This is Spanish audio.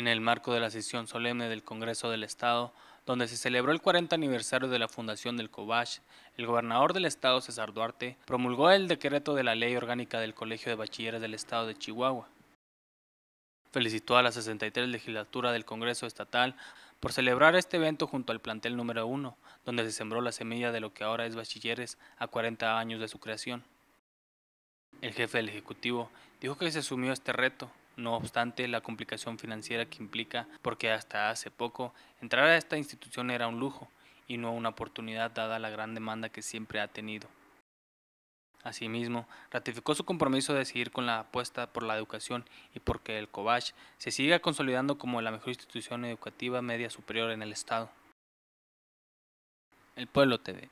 en el marco de la sesión solemne del Congreso del Estado, donde se celebró el 40 aniversario de la fundación del COBACH, el gobernador del estado César Duarte promulgó el decreto de la Ley Orgánica del Colegio de Bachilleres del Estado de Chihuahua. Felicitó a la 63 legislatura del Congreso Estatal por celebrar este evento junto al plantel número 1, donde se sembró la semilla de lo que ahora es Bachilleres a 40 años de su creación. El jefe del Ejecutivo dijo que se asumió este reto, no obstante la complicación financiera que implica, porque hasta hace poco entrar a esta institución era un lujo y no una oportunidad dada la gran demanda que siempre ha tenido. Asimismo, ratificó su compromiso de seguir con la apuesta por la educación y porque el COBACH se siga consolidando como la mejor institución educativa media superior en el Estado. El Pueblo TV.